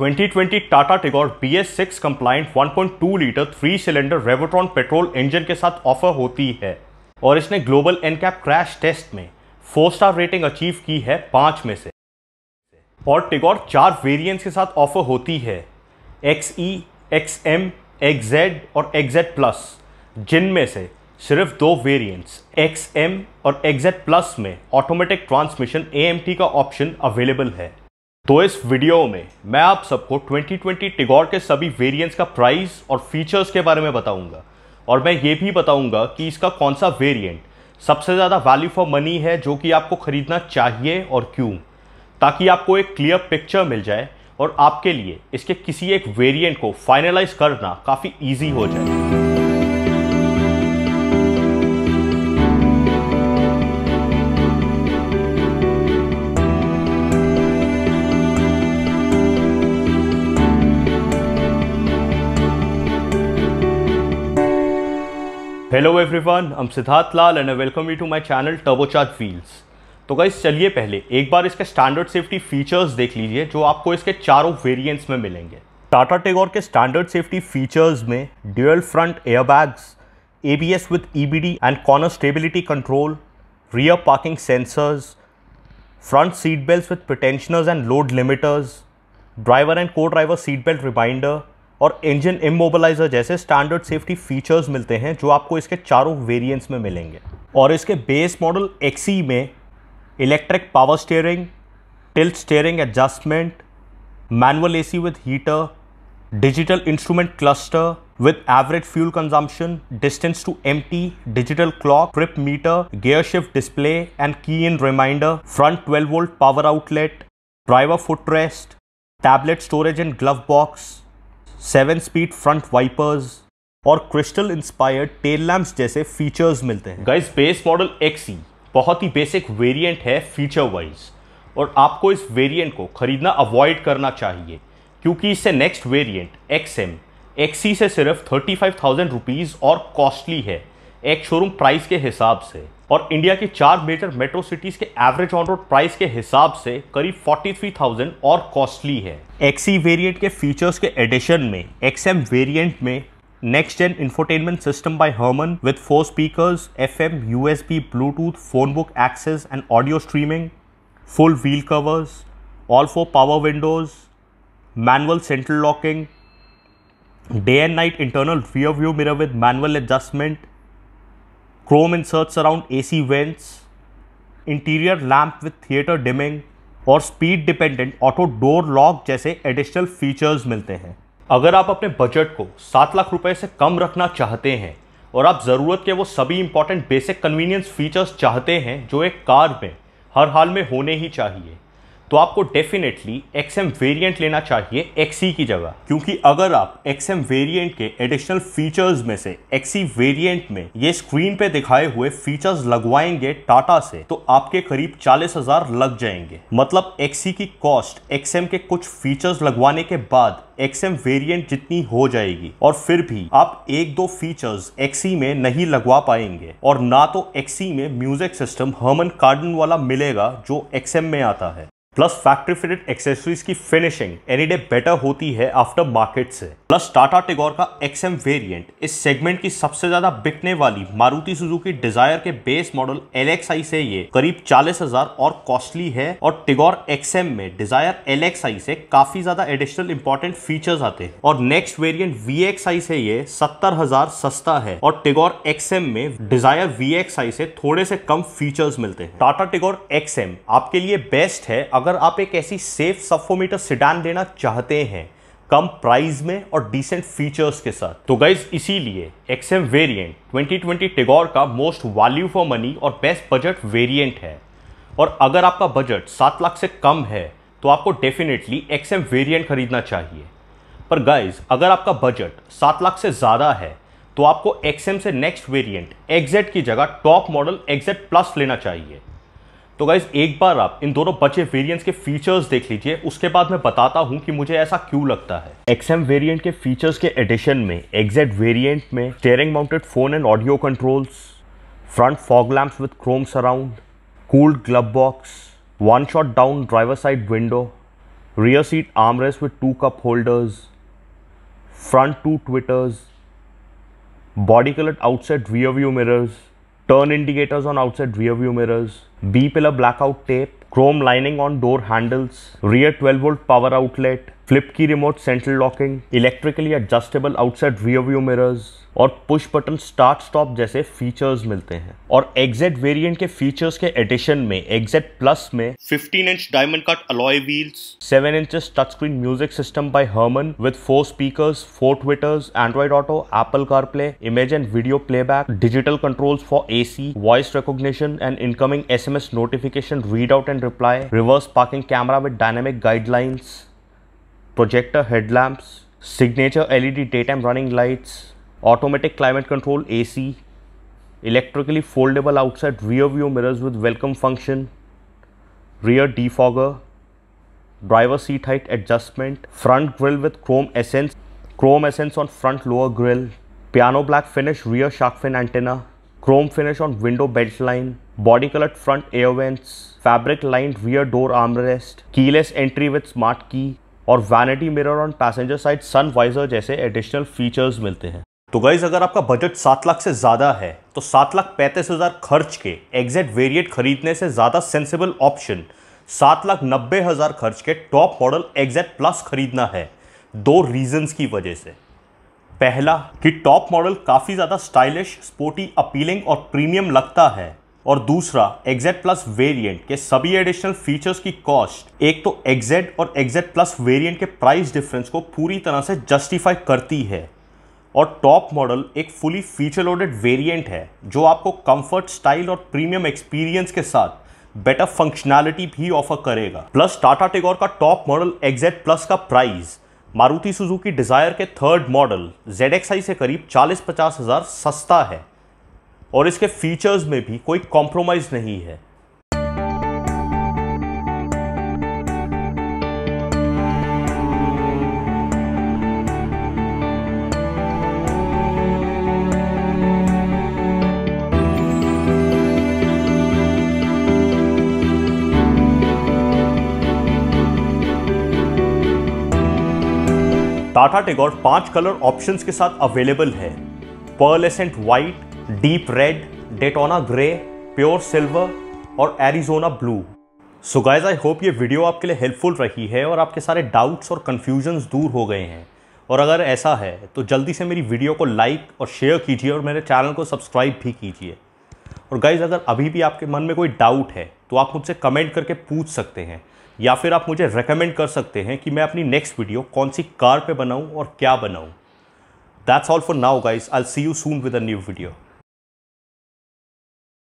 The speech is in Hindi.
2020 Tata Tigor B S six compliant one litre three cylinder Revotron petrol engine के साथ ऑफर होती है और इसने ग्लोबल एनकैप क्रैश टेस्ट में फोर स्टार रेटिंग अचीव की है पाँच में से और टिगोर चार वेरिएंट्स के साथ ऑफर होती है X E X M X Z और एक्जेड प्लस जिनमें से सिर्फ दो वेरिएंट्स एक्स एम और एक्जेड प्लस में ऑटोमेटिक ट्रांसमिशन ए का ऑप्शन अवेलेबल है तो इस वीडियो में मैं आप सबको 2020 टिगोर के सभी वेरिएंट्स का प्राइस और फीचर्स के बारे में बताऊंगा और मैं ये भी बताऊंगा कि इसका कौन सा वेरिएंट सबसे ज़्यादा वैल्यू फॉर मनी है जो कि आपको ख़रीदना चाहिए और क्यों ताकि आपको एक क्लियर पिक्चर मिल जाए और आपके लिए इसके किसी एक वेरियंट को फाइनलाइज करना काफ़ी ईजी हो जाए हेलो एवरीवन हम Siddharth Lal and welcome you to my channel turbocharged wheels तो गाइस चलिए पहले एक बार इसके स्टैंडर्ड सेफ्टी फीचर्स देख लीजिए जो आपको इसके चारों वेरिएंट्स में मिलेंगे टाटा टेगोर के स्टैंडर्ड सेफ्टी फीचर्स में dual front airbags ABS with EBD and corner stability control rear parking sensors front seat belt with pretensioners and load limiters driver and co driver seat belt reminder और इंजन इमोबलाइजर जैसे स्टैंडर्ड सेफ्टी फीचर्स मिलते हैं जो आपको इसके चारों वेरिएंट्स में मिलेंगे और इसके बेस मॉडल एक्सी में electric power steering tilt steering adjustment manual AC with heater digital instrument cluster with average fuel consumption distance to empty digital clock trip meter gear shift display and key in reminder front twelve volt power outlet driver foot tablet storage and glove box seven speed front wipers और क्रिस्टल इंस्पायर्ड टेल लैम्प जैसे फीचर्स मिलते हैं guys base model XE e बहुत ही बेसिक वेरिएंट है फीचर वाइज और आपको इस वेरिएंट को खरीदना अवॉइड करना चाहिए क्योंकि इससे next variant X M XE से सिर्फ थर्टी फाइव थाउजेंड रुपीज़ और कॉस्टली है एक शोरूम प्राइस के हिसाब से और इंडिया की चार मेजर मेट्रो सिटीज़ के एवरेज ऑन रोड प्राइस के हिसाब से करीब 43,000 और कॉस्टली है एक्सी वेरिएंट e के फीचर्स के एडिशन में एक्सएम वेरिएंट में next gen infotainment system by Harman with four speakers FM USB Bluetooth phone book access and audio streaming full wheel covers all four power windows manual central locking day and night internal rear view mirror with manual adjustment chrome inserts around AC vents, interior lamp with theater dimming और speed dependent auto door lock जैसे एडिशनल फीचर्स मिलते हैं अगर आप अपने बजट को सात लाख रुपए से कम रखना चाहते हैं और आप ज़रूरत के वो सभी इंपॉर्टेंट बेसिक कन्वीनियंस फीचर्स चाहते हैं जो एक कार में हर हाल में होने ही चाहिए तो आपको डेफिनेटली एक्सएम वेरिएंट लेना चाहिए एक्सी e की जगह क्योंकि अगर आप एक्सएम वेरिएंट के एडिशनल फीचर्स में से एक्सी वेरिएंट e में ये स्क्रीन पे दिखाए हुए फीचर्स लगवाएंगे टाटा से तो आपके करीब चालीस हजार लग जाएंगे मतलब एक्सी e की कॉस्ट एक्सएम के कुछ फीचर्स लगवाने के बाद एक्सएम वेरिएंट जितनी हो जाएगी और फिर भी आप एक दो फीचर्स एक्सी में नहीं लगवा पाएंगे और ना तो एक्सी में म्यूजिक सिस्टम हर्मन कार्डन वाला मिलेगा जो एक्सएम में आता है प्लस फैक्ट्री फिटेड एक्सेसरीज की फिनिशिंग एनी डे बेटर होती है आफ्टर मार्केट से प्लस टाटा टिगोर का एक्सएम वेरिएंट इस सेगमेंट की सबसे ज्यादा बिकने वाली मारुति सुजुकी डिजायर के बेस मॉडल एलएक्सआई से ये करीब चालीस हजार और कॉस्टली है और टिगोर एक्सएम में डिजायर एलएक्सआई से काफी ज्यादा एडिशनल इंपॉर्टेंट फीचर्स आते हैं और नेक्स्ट वेरियंट वी से ये सत्तर हजार सस्ता है और टिगोर एक्सएम में डिजायर वी से थोड़े से कम फीचर्स मिलते हैं टाटा टिगोर एक्सएम आपके लिए बेस्ट है अगर अगर आप एक ऐसी सेफ सफोमीटर सिडान देना चाहते हैं कम प्राइस में और डिसेंट फीचर्स के साथ तो गाइज इसीलिए एक्सएम वेरिएंट 2020 टिगोर का मोस्ट वैल्यू फॉर मनी और बेस्ट बजट वेरिएंट है और अगर आपका बजट सात लाख से कम है तो आपको डेफिनेटली एक्सएम वेरिएंट खरीदना चाहिए पर गाइज अगर आपका बजट सात लाख से ज़्यादा है तो आपको एक्सएम से नेक्स्ट वेरियंट एग्जेट की जगह टॉप मॉडल एग्जेट प्लस लेना चाहिए तो गाइज एक बार आप इन दोनों बचे वेरिएंट्स के फीचर्स देख लीजिए उसके बाद मैं बताता हूं कि मुझे ऐसा क्यों लगता है एक्सएम वेरिएंट के फीचर्स के एडिशन में एग्जैक्ट वेरिएंट में steering mounted phone and audio controls front fog lamps with chrome surround cooled glove box one shot down driver side window rear seat armrest with two cup holders front two tweeters body colour outside rear view mirrors turn indicators on outside rear view mirrors, B pillar blackout tape, chrome lining on door handles, rear 12 volt power outlet, flip key remote central locking, electrically adjustable outside rear view mirrors, और पुश बटन स्टार्ट स्टॉप जैसे फीचर्स मिलते हैं और एग्जेट वेरिएंट के फीचर्स के एडिशन में एग्जेट प्लस में 15 inch diamond cut alloy wheels 7 inch touch screen music system by Harman with four speakers four tweeters Android Auto Apple CarPlay image and video playback digital controls for AC voice recognition and incoming SMS notification read out and reply reverse parking camera with dynamic guidelines projector headlamps LED day time running lights automatic climate control A C electrically foldable outside rear view mirrors with welcome function rear defogger driver seat height adjustment front grille with chrome essence chrome essence on front lower grille piano black finish rear shark fin antenna chrome finish on window belt line body coloured front air vents fabric line rear door armrest keyless entry with smart key और vanity mirror on passenger side sun visor जैसे एडिशनल फीचर्स मिलते हैं तो गाइज़ अगर आपका बजट सात लाख से ज़्यादा है तो सात लाख पैंतीस हज़ार खर्च के एग्जैक्ट वेरिएट खरीदने से ज़्यादा सेंसेबल ऑप्शन सात लाख नब्बे हज़ार खर्च के टॉप मॉडल एग्जैक्ट प्लस खरीदना है दो रीजंस की वजह से पहला कि टॉप मॉडल काफ़ी ज़्यादा स्टाइलिश स्पोर्टी अपीलिंग और प्रीमियम लगता है और दूसरा एग्जैक्ट प्लस वेरिएंट के सभी एडिशनल फीचर्स की कॉस्ट एक तो एग्जैक्ट और एग्जैक्ट प्लस वेरिएंट के प्राइस डिफरेंस को पूरी तरह से जस्टिफाई करती है और टॉप मॉडल एक फुली फीचर लोडेड वेरिएंट है जो आपको कंफर्ट स्टाइल और प्रीमियम एक्सपीरियंस के साथ बेटर फंक्शनैलिटी भी ऑफर करेगा प्लस टाटा टेगोर का टॉप मॉडल एग्जेट प्लस का प्राइस मारुति सुजुकी डिज़ायर के थर्ड मॉडल जेड से करीब चालीस पचास हज़ार सस्ता है और इसके फीचर्स में भी कोई कॉम्प्रोमाइज़ नहीं है टाटा टेगोर पांच कलर ऑप्शंस के साथ अवेलेबल है pearlescent white deep red Daytona grey pure silver और Arizona blue so guys I hope ये वीडियो आपके लिए हेल्पफुल रही है और आपके सारे डाउट्स और कन्फ्यूजन्स दूर हो गए हैं और अगर ऐसा है तो जल्दी से मेरी वीडियो को लाइक और शेयर कीजिए और मेरे चैनल को सब्सक्राइब भी कीजिए और गाइज अगर अभी भी आपके मन में कोई डाउट है तो आप मुझसे कमेंट करके पूछ सकते हैं या फिर आप मुझे रेकमेंड कर सकते हैं कि मैं अपनी नेक्स्ट वीडियो कौन सी कार पे बनाऊं और क्या बनाऊं that's all for now guys I see you soon with a new video